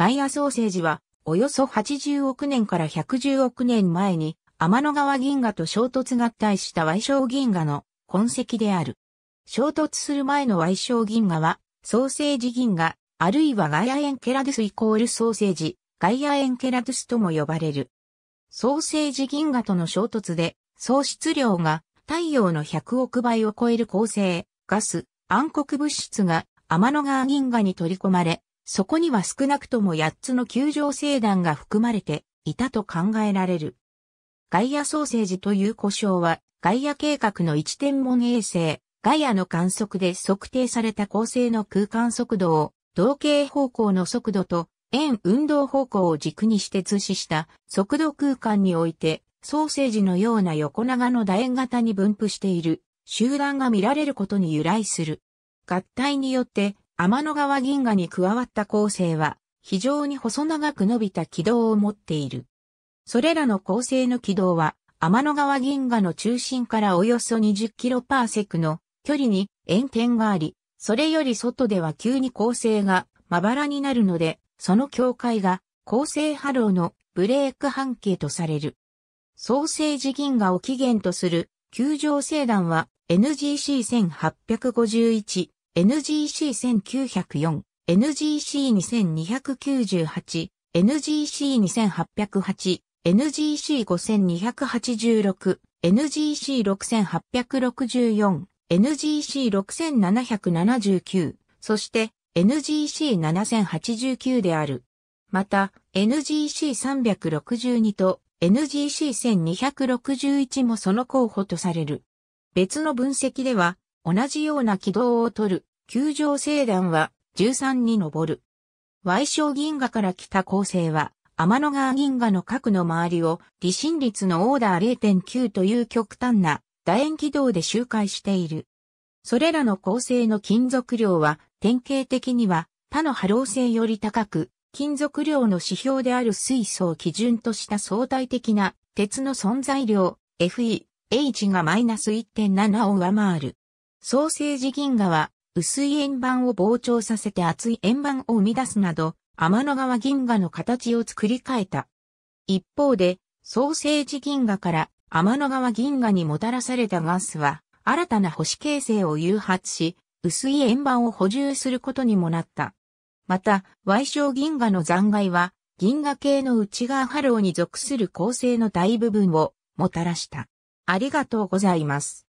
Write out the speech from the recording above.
ガイアソーセージは、およそ80億年から110億年前に、天の川銀河と衝突合体した矮小銀河の痕跡である。衝突する前の矮小銀河は、ソーセージ銀河、あるいはガイアエンケラドゥスイコールソーセージ、ガイアエンケラドゥスとも呼ばれる。ソーセージ銀河との衝突で、総質量が太陽の100億倍を超える恒星、ガス、暗黒物質が天の川銀河に取り込まれ、そこには少なくとも8つの球状星団が含まれていたと考えられる。ガイアソーセージという呼称は、ガイア計画の一天文衛星、ガイアの観測で測定された恒星の空間速度を、同型方向の速度と円運動方向を軸にして通視した速度空間において、ソーセージのような横長の楕円型に分布している集団が見られることに由来する。合体によって天の川銀河に加わった構成は、非常に細長く伸びた軌道を持っている。それらの構成の軌道は、天の川銀河の中心からおよそ20キロパーセクの距離に円点があり、それより外では急に構成がまばらになるので、その境界が構成波浪のブレーク半径とされる。創生時銀河を起源とする球状星団は NGC1851 NGC1904、NGC2298、NGC2808、NGC5286、NGC6864、NGC6779、そして NGC7089 である。また、NGC362 と NGC1261 もその候補とされる。別の分析では、同じような軌道を取る、球状星団は13に上る。矮小銀河から来た構成は、天の川銀河の核の周りを離心率のオーダー0.9という極端な楕円軌道で周回している。それらの構成の金属量は典型的には他の波浪性より高く、金属量の指標である水素を基準とした相対的な鉄の存在量 FE、H がマイナス1.7を上回る。ソーセージ銀河は、薄い円盤を膨張させて厚い円盤を生み出すなど、天の川銀河の形を作り変えた。一方で、ソーセージ銀河から天の川銀河にもたらされたガスは、新たな星形成を誘発し、薄い円盤を補充することにもなった。また、矮小銀河の残骸は、銀河系の内側波浪に属する構成の大部分をもたらした。ありがとうございます。